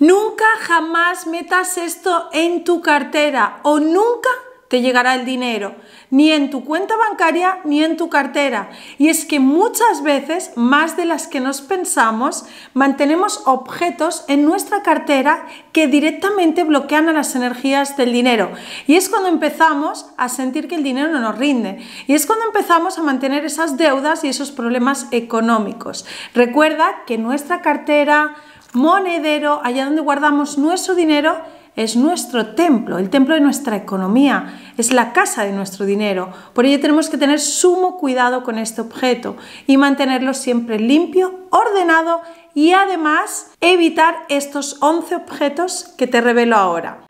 Nunca jamás metas esto en tu cartera o nunca te llegará el dinero, ni en tu cuenta bancaria ni en tu cartera. Y es que muchas veces, más de las que nos pensamos, mantenemos objetos en nuestra cartera que directamente bloquean a las energías del dinero. Y es cuando empezamos a sentir que el dinero no nos rinde. Y es cuando empezamos a mantener esas deudas y esos problemas económicos. Recuerda que nuestra cartera monedero, allá donde guardamos nuestro dinero, es nuestro templo, el templo de nuestra economía, es la casa de nuestro dinero. Por ello tenemos que tener sumo cuidado con este objeto y mantenerlo siempre limpio, ordenado y además evitar estos 11 objetos que te revelo ahora.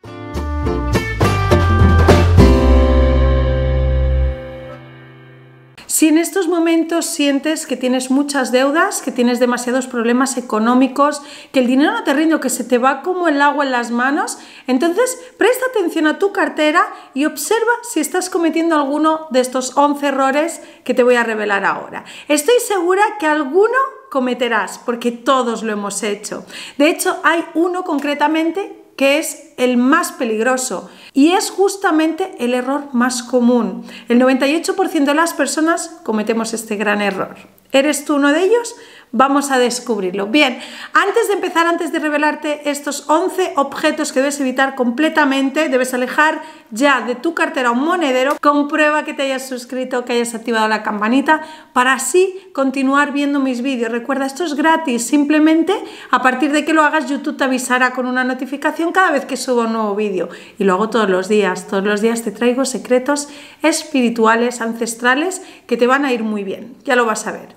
Si en estos momentos sientes que tienes muchas deudas, que tienes demasiados problemas económicos, que el dinero no te rinde, que se te va como el agua en las manos, entonces presta atención a tu cartera y observa si estás cometiendo alguno de estos 11 errores que te voy a revelar ahora. Estoy segura que alguno cometerás, porque todos lo hemos hecho. De hecho, hay uno concretamente que es el más peligroso y es justamente el error más común. El 98% de las personas cometemos este gran error. ¿Eres tú uno de ellos? Vamos a descubrirlo. Bien, antes de empezar, antes de revelarte estos 11 objetos que debes evitar completamente, debes alejar ya de tu cartera un monedero, comprueba que te hayas suscrito, que hayas activado la campanita, para así continuar viendo mis vídeos. Recuerda, esto es gratis, simplemente a partir de que lo hagas YouTube te avisará con una notificación cada vez que subo un nuevo vídeo. Y lo hago todos los días, todos los días te traigo secretos espirituales, ancestrales, que te van a ir muy bien, ya lo vas a ver.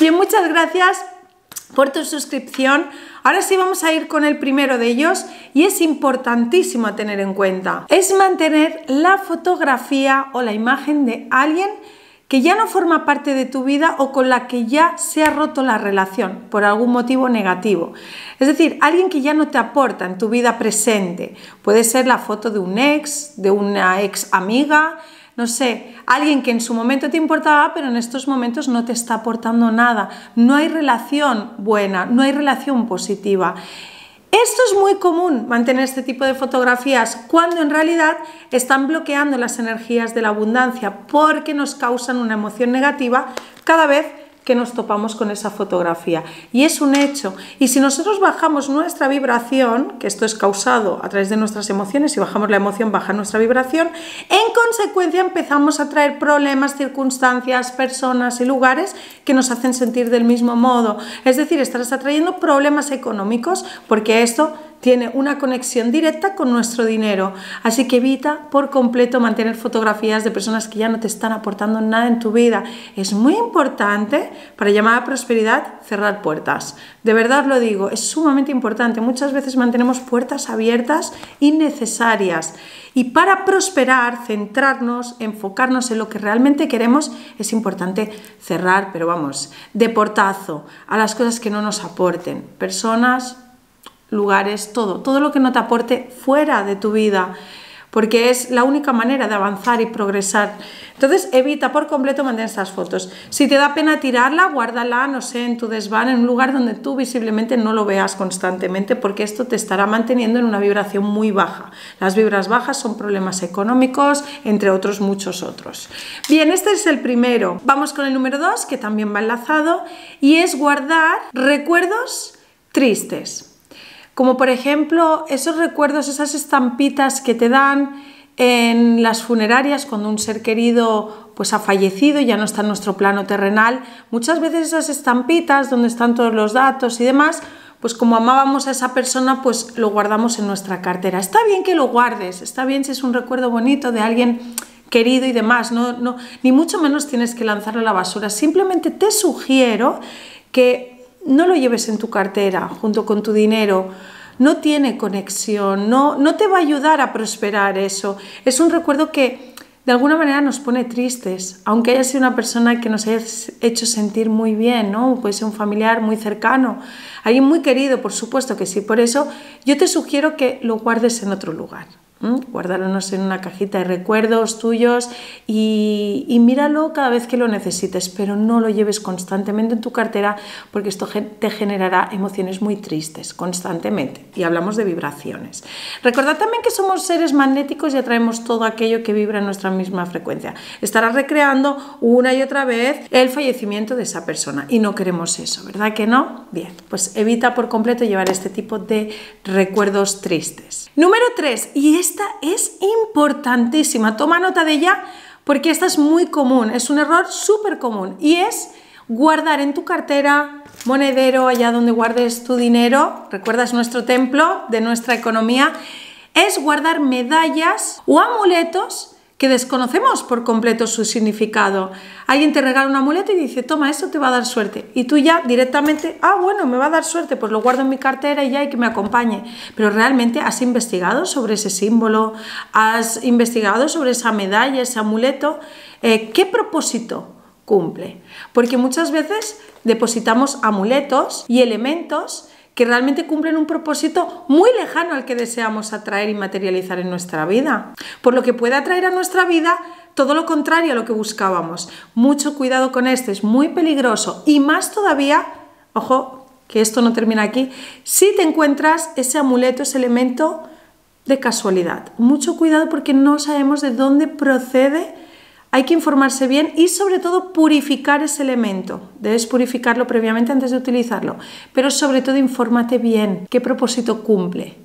Bien, muchas gracias por tu suscripción. Ahora sí vamos a ir con el primero de ellos y es importantísimo tener en cuenta. Es mantener la fotografía o la imagen de alguien que ya no forma parte de tu vida o con la que ya se ha roto la relación por algún motivo negativo. Es decir, alguien que ya no te aporta en tu vida presente. Puede ser la foto de un ex, de una ex amiga, no sé, alguien que en su momento te importaba, pero en estos momentos no te está aportando nada. No hay relación buena, no hay relación positiva. Esto es muy común, mantener este tipo de fotografías, cuando en realidad están bloqueando las energías de la abundancia porque nos causan una emoción negativa cada vez que nos topamos con esa fotografía. Y es un hecho. Y si nosotros bajamos nuestra vibración, que esto es causado a través de nuestras emociones, si bajamos la emoción, baja nuestra vibración, en consecuencia empezamos a traer problemas, circunstancias, personas y lugares que nos hacen sentir del mismo modo. Es decir, estarás atrayendo problemas económicos porque esto tiene una conexión directa con nuestro dinero. Así que evita por completo mantener fotografías de personas que ya no te están aportando nada en tu vida. Es muy importante para llamar a prosperidad cerrar puertas. De verdad lo digo, es sumamente importante. Muchas veces mantenemos puertas abiertas innecesarias. Y para prosperar, centrarnos, enfocarnos en lo que realmente queremos, es importante cerrar, pero vamos, de portazo a las cosas que no nos aporten. Personas, lugares, todo, todo lo que no te aporte fuera de tu vida, porque es la única manera de avanzar y progresar. Entonces evita por completo mandar estas fotos. Si te da pena tirarla, guárdala, no sé, en tu desván, en un lugar donde tú visiblemente no lo veas constantemente, porque esto te estará manteniendo en una vibración muy baja. Las vibras bajas son problemas económicos, entre otros muchos otros. Bien, este es el primero. Vamos con el número dos, que también va enlazado, y es guardar recuerdos tristes como por ejemplo esos recuerdos, esas estampitas que te dan en las funerarias cuando un ser querido pues ha fallecido, ya no está en nuestro plano terrenal, muchas veces esas estampitas donde están todos los datos y demás, pues como amábamos a esa persona, pues lo guardamos en nuestra cartera. Está bien que lo guardes, está bien si es un recuerdo bonito de alguien querido y demás, no, no, ni mucho menos tienes que lanzarlo a la basura. Simplemente te sugiero que no lo lleves en tu cartera junto con tu dinero. No tiene conexión, no, no te va a ayudar a prosperar eso. Es un recuerdo que de alguna manera nos pone tristes, aunque haya sido una persona que nos haya hecho sentir muy bien, ¿no? Puede ser un familiar muy cercano, alguien muy querido, por supuesto que sí. Por eso yo te sugiero que lo guardes en otro lugar en una cajita de recuerdos tuyos y, míralo cada vez que lo necesites, pero no lo lleves constantemente en tu cartera porque esto te generará emociones muy tristes constantemente. Y hablamos de vibraciones. Recordad también que somos seres magnéticos y atraemos todo aquello que vibra en nuestra misma frecuencia. Estarás recreando una y otra vez el fallecimiento de esa persona y no queremos eso, ¿verdad que no? Bien, pues evita por completo llevar este tipo de recuerdos tristes. Número 3, y esta es importantísima. Toma nota de ella porque esta es muy común, es un error súper común y es guardar en tu cartera, monedero, allá donde guardes tu dinero, recuerdas nuestro templo de nuestra economía, es guardar medallas o amuletos que desconocemos por completo su significado. Alguien te regala un amuleto y dice, toma, esto te va a dar suerte. Y tú ya directamente, ah, bueno, me va a dar suerte, pues lo guardo en mi cartera y ya hay que me acompañe. Pero realmente has investigado sobre ese símbolo, has investigado sobre esa medalla, ese amuleto, eh, ¿qué propósito cumple? Porque muchas veces depositamos amuletos y elementos que realmente cumplen un propósito muy lejano al que deseamos atraer y materializar en nuestra vida. Por lo que puede atraer a nuestra vida todo lo contrario a lo que buscábamos. Mucho cuidado con este, es muy peligroso. Y más todavía, ojo, que esto no termina aquí, si te encuentras ese amuleto, ese elemento de casualidad. Mucho cuidado porque no sabemos de dónde procede hay que informarse bien y sobre todo purificar ese elemento. Debes purificarlo previamente antes de utilizarlo, pero sobre todo infórmate bien qué propósito cumple,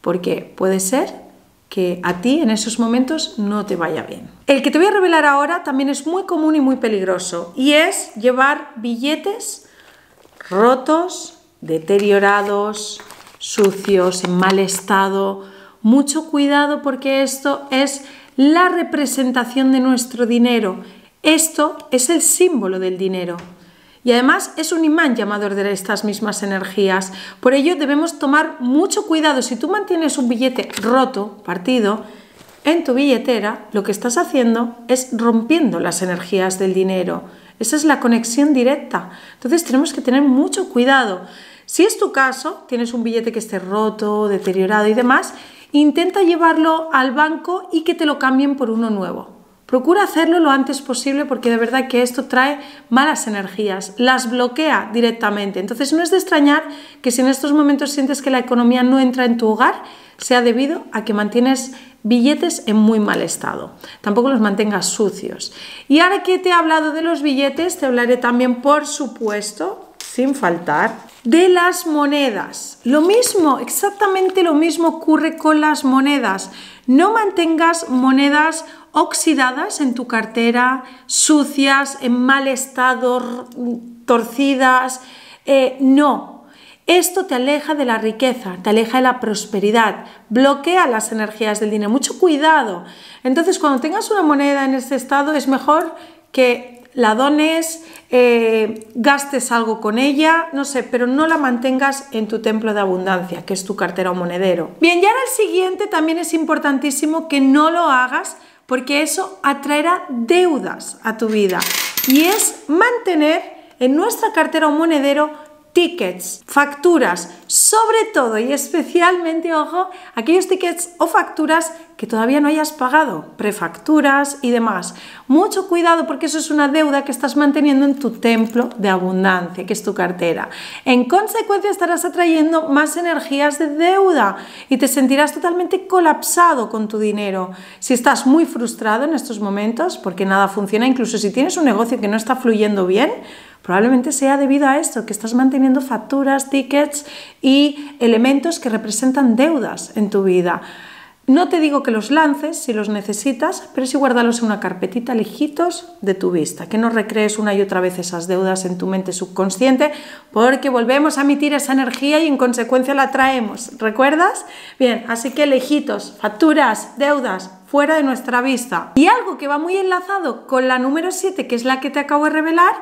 porque puede ser que a ti en esos momentos no te vaya bien. El que te voy a revelar ahora también es muy común y muy peligroso y es llevar billetes rotos, deteriorados, sucios, en mal estado. Mucho cuidado porque esto es la representación de nuestro dinero. Esto es el símbolo del dinero. Y además es un imán llamador de estas mismas energías. Por ello debemos tomar mucho cuidado. Si tú mantienes un billete roto, partido, en tu billetera, lo que estás haciendo es rompiendo las energías del dinero. Esa es la conexión directa. Entonces tenemos que tener mucho cuidado. Si es tu caso, tienes un billete que esté roto, deteriorado y demás, Intenta llevarlo al banco y que te lo cambien por uno nuevo. Procura hacerlo lo antes posible porque de verdad que esto trae malas energías, las bloquea directamente. Entonces no es de extrañar que si en estos momentos sientes que la economía no entra en tu hogar, sea debido a que mantienes billetes en muy mal estado. Tampoco los mantengas sucios. Y ahora que te he hablado de los billetes, te hablaré también, por supuesto, sin faltar, de las monedas. Lo mismo, exactamente lo mismo ocurre con las monedas. No mantengas monedas oxidadas en tu cartera, sucias, en mal estado, torcidas. Eh, no. Esto te aleja de la riqueza, te aleja de la prosperidad, bloquea las energías del dinero. Mucho cuidado. Entonces, cuando tengas una moneda en este estado, es mejor que la dones, eh, gastes algo con ella, no sé, pero no la mantengas en tu templo de abundancia, que es tu cartera o monedero. Bien, y ahora el siguiente también es importantísimo que no lo hagas porque eso atraerá deudas a tu vida y es mantener en nuestra cartera o monedero tickets, facturas, sobre todo y especialmente, ojo, aquellos tickets o facturas que todavía no hayas pagado, prefacturas y demás. Mucho cuidado porque eso es una deuda que estás manteniendo en tu templo de abundancia, que es tu cartera. En consecuencia estarás atrayendo más energías de deuda y te sentirás totalmente colapsado con tu dinero. Si estás muy frustrado en estos momentos porque nada funciona, incluso si tienes un negocio que no está fluyendo bien, Probablemente sea debido a esto, que estás manteniendo facturas, tickets y elementos que representan deudas en tu vida. No te digo que los lances si los necesitas, pero sí guardalos en una carpetita lejitos de tu vista, que no recrees una y otra vez esas deudas en tu mente subconsciente, porque volvemos a emitir esa energía y en consecuencia la traemos. ¿Recuerdas? Bien, así que lejitos, facturas, deudas, fuera de nuestra vista. Y algo que va muy enlazado con la número 7, que es la que te acabo de revelar,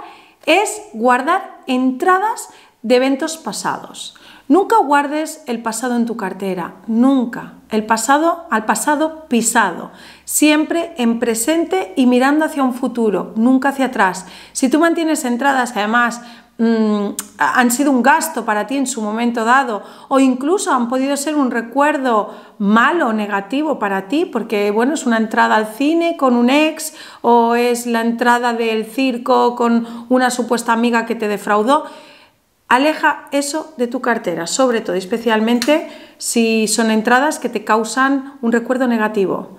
es guardar entradas de eventos pasados. Nunca guardes el pasado en tu cartera, nunca. El pasado al pasado pisado, siempre en presente y mirando hacia un futuro, nunca hacia atrás. Si tú mantienes entradas además Mm, han sido un gasto para ti en su momento dado o incluso han podido ser un recuerdo malo, o negativo para ti, porque bueno, es una entrada al cine con un ex o es la entrada del circo con una supuesta amiga que te defraudó. Aleja eso de tu cartera, sobre todo, especialmente si son entradas que te causan un recuerdo negativo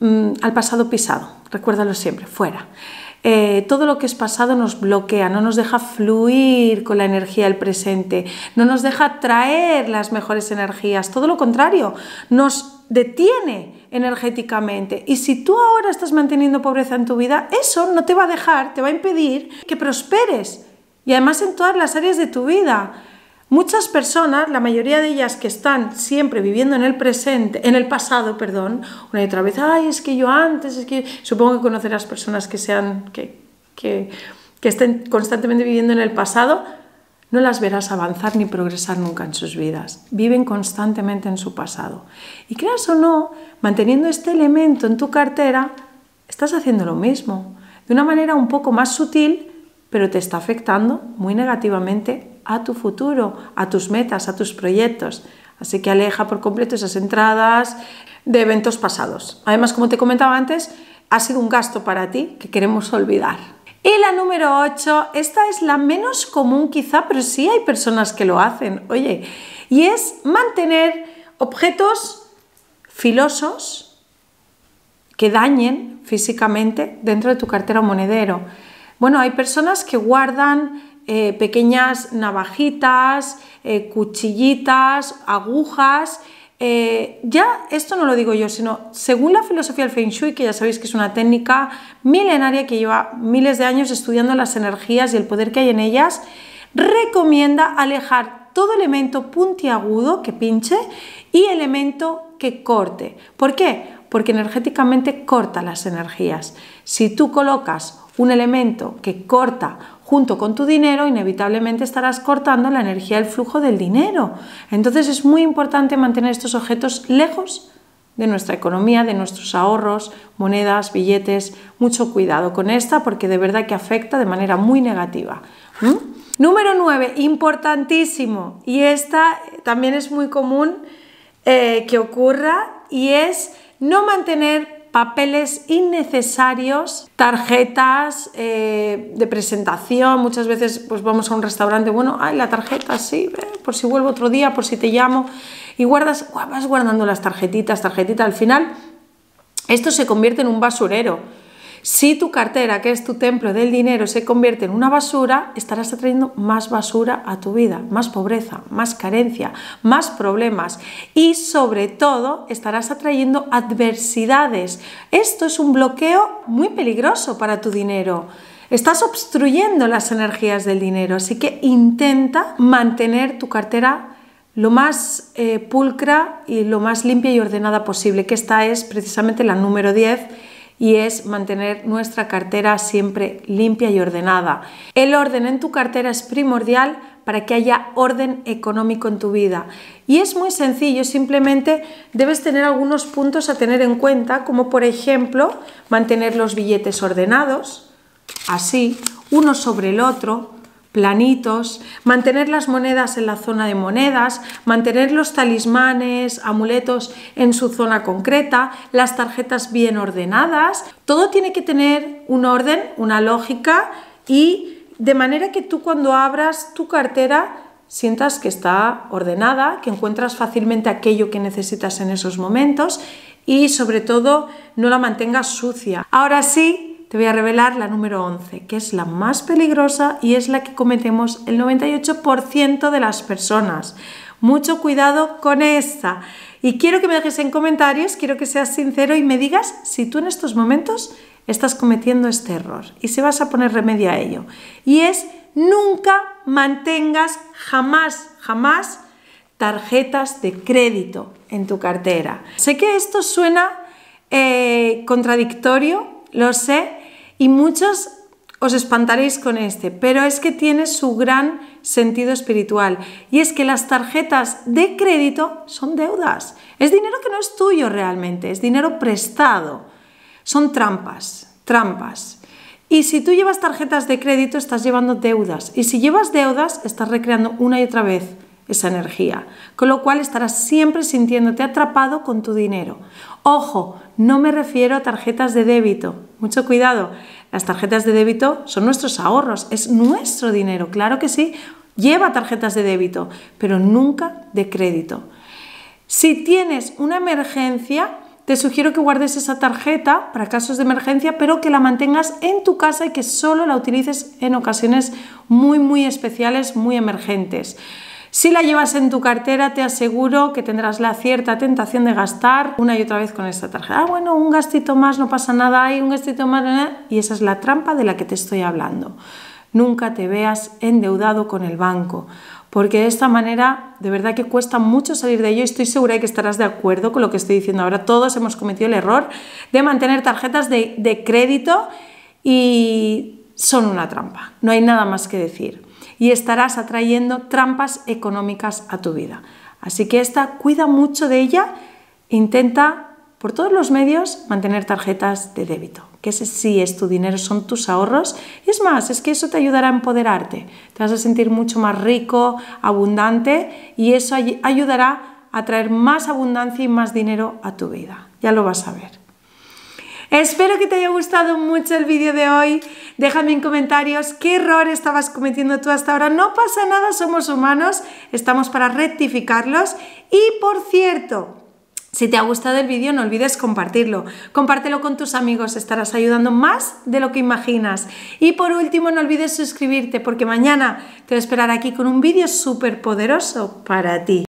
mm, al pasado pisado. Recuérdalo siempre, fuera. Eh, todo lo que es pasado nos bloquea, no nos deja fluir con la energía del presente, no nos deja traer las mejores energías, todo lo contrario, nos detiene energéticamente. Y si tú ahora estás manteniendo pobreza en tu vida, eso no te va a dejar, te va a impedir que prosperes. Y además en todas las áreas de tu vida. Muchas personas, la mayoría de ellas que están siempre viviendo en el presente, en el pasado, perdón, una y otra vez, ay, es que yo antes, es que supongo que conocerás personas que sean que, que, que estén constantemente viviendo en el pasado, no las verás avanzar ni progresar nunca en sus vidas. Viven constantemente en su pasado. Y creas o no, manteniendo este elemento en tu cartera, estás haciendo lo mismo, de una manera un poco más sutil, pero te está afectando muy negativamente a tu futuro, a tus metas, a tus proyectos. Así que aleja por completo esas entradas de eventos pasados. Además, como te comentaba antes, ha sido un gasto para ti que queremos olvidar. Y la número 8, esta es la menos común quizá, pero sí hay personas que lo hacen, oye, y es mantener objetos filosos que dañen físicamente dentro de tu cartera o monedero. Bueno, hay personas que guardan eh, pequeñas navajitas, eh, cuchillitas, agujas. Eh, ya esto no lo digo yo, sino según la filosofía del Feng Shui, que ya sabéis que es una técnica milenaria que lleva miles de años estudiando las energías y el poder que hay en ellas, recomienda alejar todo elemento puntiagudo que pinche y elemento que corte. ¿Por qué? porque energéticamente corta las energías. Si tú colocas un elemento que corta junto con tu dinero, inevitablemente estarás cortando la energía del flujo del dinero. Entonces es muy importante mantener estos objetos lejos de nuestra economía, de nuestros ahorros, monedas, billetes. Mucho cuidado con esta porque de verdad que afecta de manera muy negativa. ¿Mm? Número 9, importantísimo, y esta también es muy común eh, que ocurra, y es no mantener papeles innecesarios, tarjetas eh, de presentación, muchas veces pues vamos a un restaurante, bueno, ay, la tarjeta, sí, por si vuelvo otro día, por si te llamo, y guardas, vas guardando las tarjetitas, tarjetitas, al final esto se convierte en un basurero. Si tu cartera, que es tu templo del dinero, se convierte en una basura, estarás atrayendo más basura a tu vida, más pobreza, más carencia, más problemas y sobre todo estarás atrayendo adversidades. Esto es un bloqueo muy peligroso para tu dinero. Estás obstruyendo las energías del dinero, así que intenta mantener tu cartera lo más eh, pulcra y lo más limpia y ordenada posible, que esta es precisamente la número 10 y es mantener nuestra cartera siempre limpia y ordenada. El orden en tu cartera es primordial para que haya orden económico en tu vida. Y es muy sencillo, simplemente debes tener algunos puntos a tener en cuenta, como por ejemplo mantener los billetes ordenados, así, uno sobre el otro, planitos, mantener las monedas en la zona de monedas, mantener los talismanes, amuletos en su zona concreta, las tarjetas bien ordenadas. Todo tiene que tener un orden, una lógica y de manera que tú cuando abras tu cartera sientas que está ordenada, que encuentras fácilmente aquello que necesitas en esos momentos y sobre todo no la mantengas sucia. Ahora sí, te voy a revelar la número 11, que es la más peligrosa y es la que cometemos el 98% de las personas. Mucho cuidado con esta. Y quiero que me dejes en comentarios, quiero que seas sincero y me digas si tú en estos momentos estás cometiendo este error y si vas a poner remedio a ello. Y es nunca mantengas jamás, jamás tarjetas de crédito en tu cartera. Sé que esto suena eh, contradictorio, lo sé, y muchos os espantaréis con este, pero es que tiene su gran sentido espiritual. Y es que las tarjetas de crédito son deudas. Es dinero que no es tuyo realmente, es dinero prestado. Son trampas, trampas. Y si tú llevas tarjetas de crédito, estás llevando deudas. Y si llevas deudas, estás recreando una y otra vez esa energía, con lo cual estarás siempre sintiéndote atrapado con tu dinero. Ojo, no me refiero a tarjetas de débito, mucho cuidado, las tarjetas de débito son nuestros ahorros, es nuestro dinero, claro que sí, lleva tarjetas de débito, pero nunca de crédito. Si tienes una emergencia, te sugiero que guardes esa tarjeta para casos de emergencia, pero que la mantengas en tu casa y que solo la utilices en ocasiones muy, muy especiales, muy emergentes. Si la llevas en tu cartera, te aseguro que tendrás la cierta tentación de gastar una y otra vez con esta tarjeta. Ah, bueno, un gastito más, no pasa nada, hay un gastito más, y esa es la trampa de la que te estoy hablando. Nunca te veas endeudado con el banco, porque de esta manera de verdad que cuesta mucho salir de ello. y Estoy segura de que estarás de acuerdo con lo que estoy diciendo ahora. Todos hemos cometido el error de mantener tarjetas de crédito y son una trampa. No hay nada más que decir y estarás atrayendo trampas económicas a tu vida. Así que esta cuida mucho de ella, intenta por todos los medios mantener tarjetas de débito, que ese sí es tu dinero, son tus ahorros. Y es más, es que eso te ayudará a empoderarte, te vas a sentir mucho más rico, abundante y eso ayudará a traer más abundancia y más dinero a tu vida. Ya lo vas a ver. Espero que te haya gustado mucho el vídeo de hoy. Déjame en comentarios qué error estabas cometiendo tú hasta ahora. No pasa nada, somos humanos, estamos para rectificarlos. Y por cierto, si te ha gustado el vídeo no olvides compartirlo. Compártelo con tus amigos, estarás ayudando más de lo que imaginas. Y por último no olvides suscribirte porque mañana te voy a esperar aquí con un vídeo súper poderoso para ti.